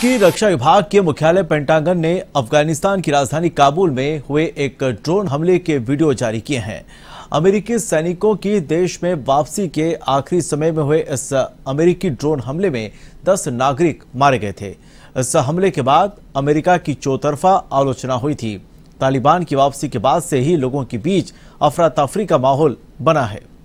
की रक्षा विभाग के मुख्यालय पेंटागन ने अफगानिस्तान की राजधानी काबुल में हुए एक ड्रोन हमले के वीडियो जारी किए हैं अमेरिकी सैनिकों की देश में वापसी के आखिरी समय में हुए इस अमेरिकी ड्रोन हमले में 10 नागरिक मारे गए थे इस हमले के बाद अमेरिका की चौतरफा आलोचना हुई थी तालिबान की वापसी के बाद से ही लोगों के बीच अफरा तफरी का माहौल बना है